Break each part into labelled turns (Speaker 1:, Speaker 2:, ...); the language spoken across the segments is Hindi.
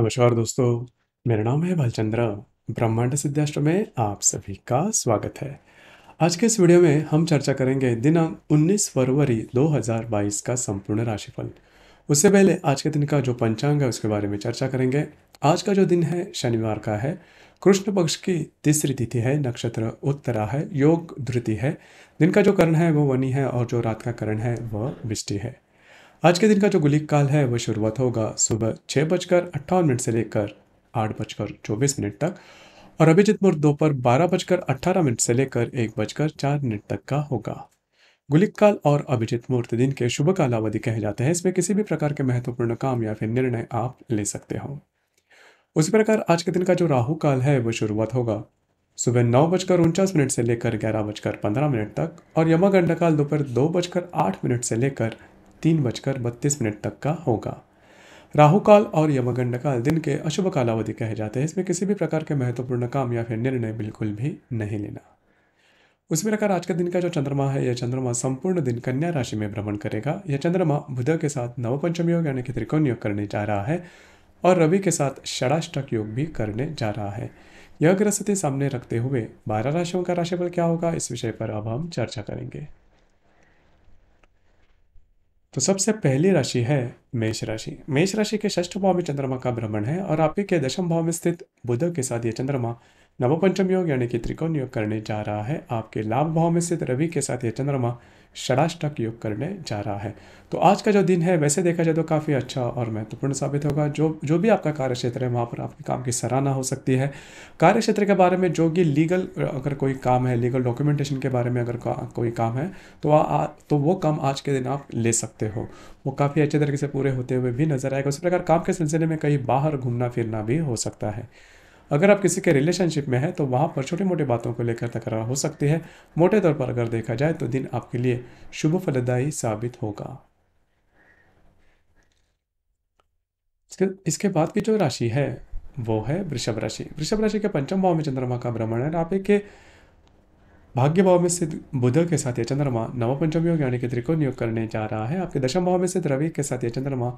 Speaker 1: नमस्कार दोस्तों मेरा नाम है भालचंद्र ब्रह्मांड सिद्धाष्ट्र में आप सभी का स्वागत है आज के इस वीडियो में हम चर्चा करेंगे दिनांक 19 फरवरी 2022 का संपूर्ण राशिफल उससे पहले आज के दिन का जो पंचांग है उसके बारे में चर्चा करेंगे आज का जो दिन है शनिवार का है कृष्ण पक्ष की तीसरी तिथि है नक्षत्र उत्तरा है योग धृति है दिन का जो करण है वो वनी है और जो रात का करण है वह बिष्टि है आज के दिन का जो गुलिक काल है वह शुरुआत होगा सुबह छः बजकर अट्ठावन मिनट से लेकर आठ बजकर चौबीस मिनट तक और अभिजीतपुर दोपहर बारह बजकर अट्ठारह मिनट से लेकर एक बजकर चार मिनट तक का होगा गुलिक काल और अभिजीत मुहूर्त दिन के शुभ कालावधि कहे जाते हैं इसमें किसी भी प्रकार के महत्वपूर्ण काम या फिर निर्णय आप ले सकते हो उसी प्रकार आज के दिन का जो राहु काल है वह शुरुआत होगा सुबह नौ बजकर उनचास मिनट से लेकर ग्यारह बजकर पंद्रह मिनट तक और यमगंडा काल दोपहर दो बजकर आठ मिनट से लेकर तीन बजकर बत्तीस मिनट तक का होगा राहु काल और यमगंड काल दिन के अशुभ कालावधि कहे जाते हैं इसमें किसी भी प्रकार के महत्वपूर्ण काम या फिर निर्णय बिल्कुल भी नहीं लेना उसी प्रकार आज के दिन का जो चंद्रमा है यह चंद्रमा संपूर्ण दिन कन्या राशि में भ्रमण करेगा यह चंद्रमा बुध के साथ नवपंचम योग यानी कि त्रिकोण योग करने जा रहा है और रवि के साथ षडाष्टक योग भी करने जा रहा है यह ग्रह सामने रखते हुए बारह राशियों का राशिफल क्या होगा इस विषय पर अब हम चर्चा करेंगे तो सबसे पहली राशि है मेष राशि मेष राशि के ष्ठ भाव में चंद्रमा का भ्रमण है और आपके के दशम भाव में स्थित बुध के साथ ये चंद्रमा नवपंचम योग यानी कि त्रिकोण योग करने जा रहा है आपके लाभ भाव में स्थित रवि के साथ ये चंद्रमा षडाष्टक योग करने जा रहा है तो आज का जो दिन है वैसे देखा जाए तो काफ़ी अच्छा और महत्वपूर्ण साबित होगा जो जो भी आपका कार्य क्षेत्र है वहाँ पर आपके काम की सराहना हो सकती है कार्य क्षेत्र के बारे में जो कि लीगल अगर कोई काम है लीगल डॉक्यूमेंटेशन के बारे में अगर कोई काम है तो आ, आ, तो वो काम आज के दिन आप ले सकते हो वो काफ़ी अच्छे तरीके से पूरे होते हुए भी नजर आएगा उसी प्रकार काम के सिलसिले में कहीं बाहर घूमना फिरना भी हो सकता है अगर आप किसी के रिलेशनशिप में हैं तो वहाँ पर छोटी मोटी बातों को लेकर तकरार हो सकती है मोटे तौर पर अगर देखा जाए तो दिन आपके लिए शुभ फलदायी साबित होगा इसके बाद की जो राशि है वो है वृषभ राशि वृषभ राशि के पंचम भाव में चंद्रमा का भ्रमण है आप के भाग्य भाव में स्थित बुध के साथ यह चंद्रमा नवपंचम योग यानी कि त्रिकोण योग करने जा रहा है आपके दशम भाव में स्थित रवि के साथ यह चंद्रमा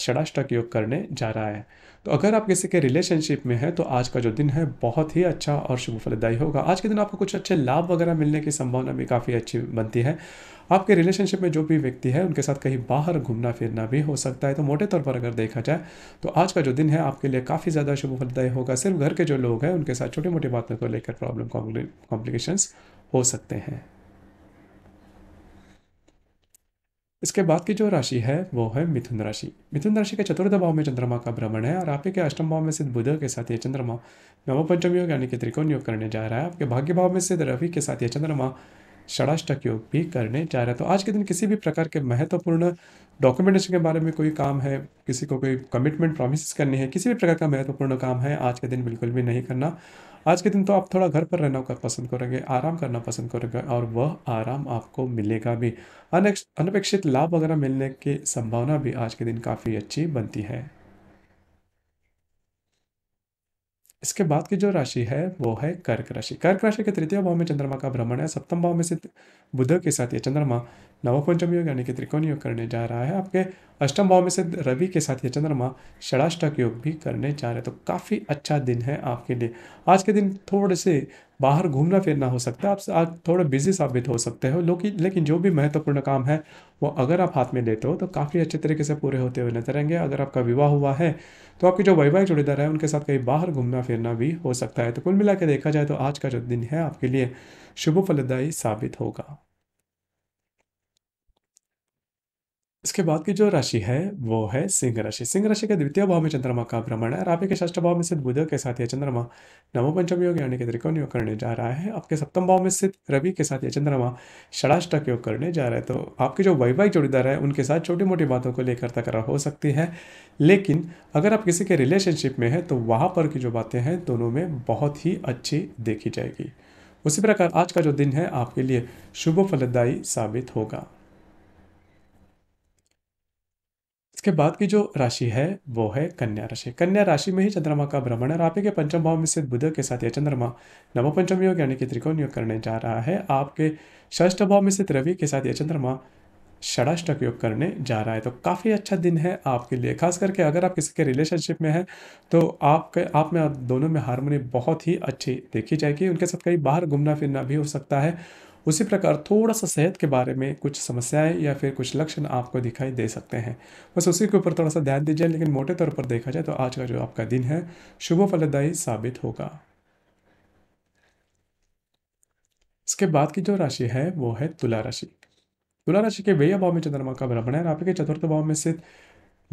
Speaker 1: षडाष्टक योग करने जा रहा है तो अगर आप किसी के रिलेशनशिप में है तो आज का जो दिन है बहुत ही अच्छा और शुभ फलदायी होगा आज के दिन आपको कुछ अच्छे लाभ वगैरह मिलने की संभावना भी काफ़ी अच्छी बनती है आपके रिलेशनशिप में जो भी व्यक्ति है उनके साथ कहीं बाहर घूमना फिरना भी हो सकता है तो मोटे तौर पर अगर देखा जाए तो आज का जो दिन है आपके लिए काफ़ी ज़्यादा शुभ फलदायी होगा सिर्फ घर के जो लोग हैं उनके साथ छोटी मोटी बातों को लेकर प्रॉब्लम कॉम्प्लिकेशंस हो सकते हैं इसके बाद की जो राशि है वो है मिथुन राशि मिथुन राशि के चतुर्थ भाव में चंद्रमा का भ्रमण है और आपके अष्टम भाव में सिद्ध बुध के साथ ये चंद्रमा नवपंचम योग यानी कि त्रिकोण योग करने जा रहा है आपके भाग्य भाव में सिद्ध रवि के साथ ये चंद्रमा षडाष्टक योग भी करने जा रहे हैं तो आज के दिन किसी भी प्रकार के महत्वपूर्ण डॉक्यूमेंटेशन के बारे में कोई काम है किसी को कोई कमिटमेंट प्रॉमिस करनी है किसी भी प्रकार का महत्वपूर्ण काम है आज के दिन बिल्कुल भी नहीं करना आज के दिन तो आप थोड़ा घर पर रहना पसंद करेंगे आराम करना पसंद करेंगे और वह आराम आपको मिलेगा भी अनपेक्षित लाभ वगैरह मिलने की संभावना भी आज के दिन काफ़ी अच्छी बनती है इसके बाद की जो राशि है वो है कर्क राशि कर्क राशि के तृतीय भाव में चंद्रमा का भ्रमण है सप्तम भाव में स्थित बुध के साथ ये चंद्रमा नवपंचम योग यानी कि त्रिकोण योग करने जा रहा है आपके अष्टम भाव में स्थित रवि के साथ ये चंद्रमा षडाष्टक योग भी करने जा रहे हैं तो काफ़ी अच्छा दिन है आपके लिए आज के दिन थोड़े से बाहर घूमना फिरना हो सकता है आप आज थोड़े बिजी साबित हो सकते हो लेकिन लेकिन जो भी महत्वपूर्ण काम है वो अगर आप हाथ में लेते हो तो काफ़ी अच्छे तरीके से पूरे होते हुए नजर आएंगे अगर आपका विवाह हुआ है तो आपके जो वैवाहिक जुड़ेदार है उनके साथ कहीं बाहर घूमना फिरना भी हो सकता है तो कुल मिला देखा जाए तो आज का जो दिन है आपके लिए शुभ फलदायी साबित होगा इसके बाद की जो राशि है वो है सिंह राशि सिंह राशि के द्वितीय भाव में चंद्रमा का भ्रमण है और आपके ष्ठ भाव में स्थित बुध के साथ यह चंद्रमा नवम पंचम योग यानी कि त्रिकोण योग करने जा रहा है आपके सप्तम भाव में स्थित रवि के साथ यह चंद्रमा षडाष्टक योग करने जा रहा है तो आपके जो वैवाहिक जोड़ीदार है उनके साथ छोटी मोटी बातों को लेकर तकरार हो सकती है लेकिन अगर आप किसी के रिलेशनशिप में है तो वहाँ पर की जो बातें हैं दोनों में बहुत ही अच्छी देखी जाएगी उसी प्रकार आज का जो दिन है आपके लिए शुभ फलदायी साबित होगा इसके बाद की जो राशि है वो है कन्या राशि कन्या राशि में ही चंद्रमा का भ्रमण है और आपके पंचम भाव में स्थित बुध के साथ यह चंद्रमा नवपंचम योग यानी कि त्रिकोण योग करने जा रहा है आपके षष्ठ भाव में स्थित रवि के साथ यह चंद्रमा षडाष्टक योग करने जा रहा है तो काफ़ी अच्छा दिन है आपके लिए खास करके अगर आप किसी के रिलेशनशिप में हैं तो आपके आप में आप दोनों में हारमोनी बहुत ही अच्छी देखी जाएगी उनके साथ कहीं बाहर घूमना फिरना भी हो सकता है उसी प्रकार थोड़ा सा सेहत के बारे में कुछ समस्याएं या फिर कुछ लक्षण आपको दिखाई दे सकते हैं बस उसी के ऊपर थोड़ा सा ध्यान दीजिए लेकिन मोटे तौर पर देखा जाए तो आज का जो आपका दिन है शुभ फलदायी साबित होगा इसके बाद की जो राशि है वो है तुला राशि तुला राशि के व्यय भाव में चंद्रमा का भ्रमण है आपके चतुर्थ भाव में स्थित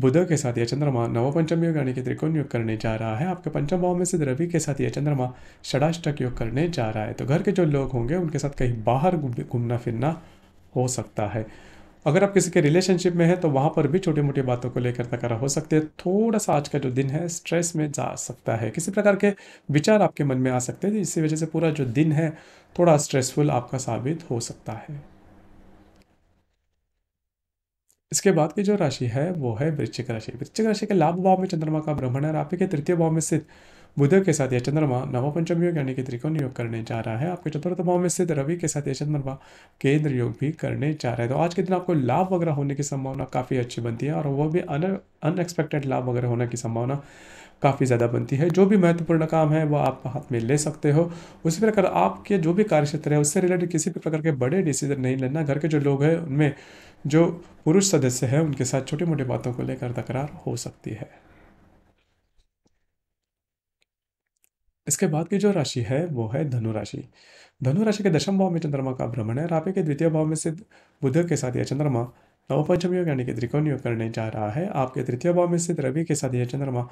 Speaker 1: बुध के साथ यह चंद्रमा नवपंचम योग यानी कि त्रिकोण योग करने जा रहा है आपके पंचम भाव में से रवि के साथ यह चंद्रमा षडाष्टक योग करने जा रहा है तो घर के जो लोग होंगे उनके साथ कहीं बाहर घूमना फिरना हो सकता है अगर आप किसी के रिलेशनशिप में हैं तो वहाँ पर भी छोटी मोटी बातों को लेकर तक हो सकते हैं थोड़ा सा आज का जो दिन है स्ट्रेस में जा सकता है किसी प्रकार के विचार आपके मन में आ सकते हैं इसी वजह से पूरा जो दिन है थोड़ा स्ट्रेसफुल आपका साबित हो सकता है इसके बाद की जो राशि है वो है वृश्चिक राशि वृश्चिक राशि के लाभ भाव में चंद्रमा का भ्रमण है आपके तृतीय भाव में स्थित बुध के साथ यह चंद्रमा नवपंचम योग यानी कि त्रिकोण योग करने जा रहा है आपके चतुर्थ भाव में स्थित रवि के साथ यह चंद्रमा केंद्र योग भी करने जा रहा है तो आज के दिन आपको लाभ वगैरह होने की संभावना काफ़ी अच्छी बनती है और वह भी अनएक्सपेक्टेड लाभ वगैरह होने की संभावना काफ़ी ज़्यादा बनती है जो भी महत्वपूर्ण काम है वो आप हाथ में ले सकते हो उसी प्रकार आपके जो भी कार्यक्षेत्र है उससे रिलेटेड किसी भी प्रकार के बड़े डिसीजन नहीं लेना घर के जो लोग हैं उनमें जो पुरुष सदस्य है उनके साथ छोटी मोटी बातों को लेकर तकरार हो सकती है इसके बाद की जो राशि है वो है धनु राशि धनु राशि के दशम भाव में चंद्रमा का भ्रमण है रापे के द्वितीय भाव में सिद्ध बुध के साथ यह चंद्रमा नवपंचम योग यानी कि त्रिकोण योग करने जा रहा है आपके तृतीय भाव में स्थित रवि के साथ यह चंद्रमा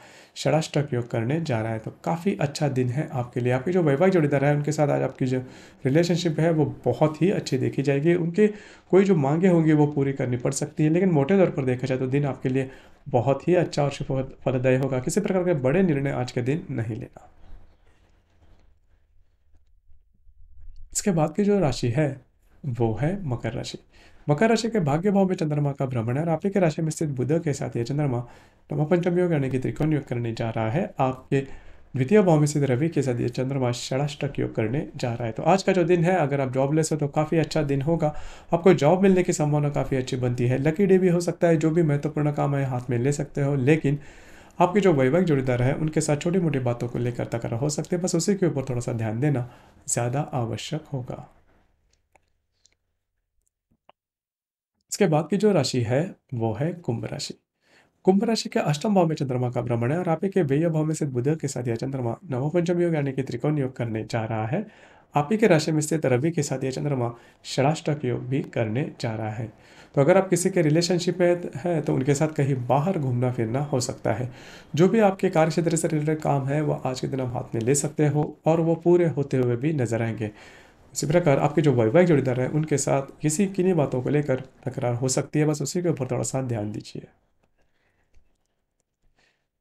Speaker 1: षडाष्टक योग करने जा रहा है तो काफ़ी अच्छा दिन है आपके लिए आपके जो वैवाहिक जोड़ीदार है उनके साथ आज आपकी जो रिलेशनशिप है वो बहुत ही अच्छी देखी जाएगी उनके कोई जो मांगे होंगी वो पूरी करनी पड़ सकती है लेकिन मोटे तौर पर देखा जाए तो दिन आपके लिए बहुत ही अच्छा और फलदायी होगा किसी प्रकार के बड़े निर्णय आज के दिन नहीं लेना इसके बाद की जो राशि है वो है मकर राशि मकर राशि के भाग्य भाव में चंद्रमा का भ्रमण है और आपके राशि में स्थित बुध के साथ ये चंद्रमा रमा पंचम योग यानी कि त्रिकोण योग करने जा रहा है आपके द्वितीय भाव में स्थित रवि के साथ ये चंद्रमा षडाष्टक योग करने जा रहा है तो आज का जो दिन है अगर आप जॉबलेस हो तो काफ़ी अच्छा दिन होगा आपको जॉब मिलने की संभावना काफ़ी अच्छी बनती है लकी डे भी हो सकता है जो भी महत्वपूर्ण काम है हाथ में ले सकते हो लेकिन आपके जो वैवाहिक जोड़ीदार है उनके साथ छोटी मोटी बातों को लेकर तकरा हो सकते हैं बस उसी के ऊपर थोड़ा सा ध्यान देना ज़्यादा आवश्यक होगा इसके बाद की जो राशि है वो है कुंभ राशि कुंभ राशि के अष्टम भाव में चंद्रमा का भ्रमण है और आप के व्यय भाव में स्थित बुध के साथ यह चंद्रमा नवपंचम योग यानी कि त्रिकोण योग करने जा रहा है आप ही के राशि में स्थित रवि के साथ यह चंद्रमा षडाष्टक योग भी करने जा रहा है तो अगर आप किसी के रिलेशनशिप में है तो उनके साथ कहीं बाहर घूमना फिरना हो सकता है जो भी आपके कार्य क्षेत्र से रिलेटेड काम है वह आज के दिन आप हाथ में ले सकते हो और वो पूरे होते हुए भी नजर आएंगे इसी प्रकार आपके जो वैवाहिक जोड़ीदार हैं उनके साथ किसी किन्हीं बातों को लेकर तकरार हो सकती है बस उसी के ऊपर थोड़ा सा ध्यान दीजिए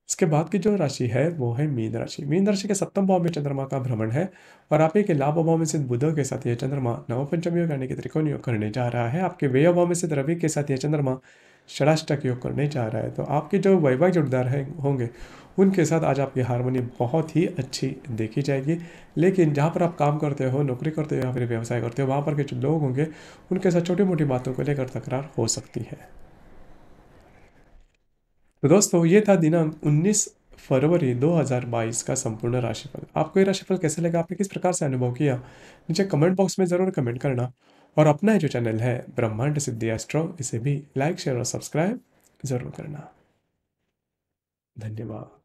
Speaker 1: इसके बाद की जो राशि है वो है मीन राशि मीन राशि के सप्तम भाव में चंद्रमा का भ्रमण है और आपके एक लाभ अभाव में सिद्ध बुध के साथ यह चंद्रमा नवपंचमी करने के त्रिकोण करने जा रहा है आपके व्यय अभाव में सिद्ध रवि के साथ यह चंद्रमा षडाष्टक योग करने जा रहा है तो आपके जो वैवाहिक जोड़दार हैं होंगे उनके साथ आज आपकी हारमोनी बहुत ही अच्छी देखी जाएगी लेकिन जहाँ पर आप काम करते हो नौकरी करते हो या फिर व्यवसाय करते हो वहाँ पर के जो लोग होंगे उनके साथ छोटी मोटी बातों को लेकर तकरार हो सकती है तो दोस्तों ये था दिनांक 19 फरवरी 2022 का संपूर्ण राशिफल आपको ये राशिफल कैसे लगा आपने किस प्रकार से अनुभव किया नीचे कमेंट बॉक्स में ज़रूर कमेंट करना और अपना जो चैनल है ब्रह्मांड सिद्धि एस्ट्रो इसे भी लाइक शेयर और सब्सक्राइब ज़रूर करना धन्यवाद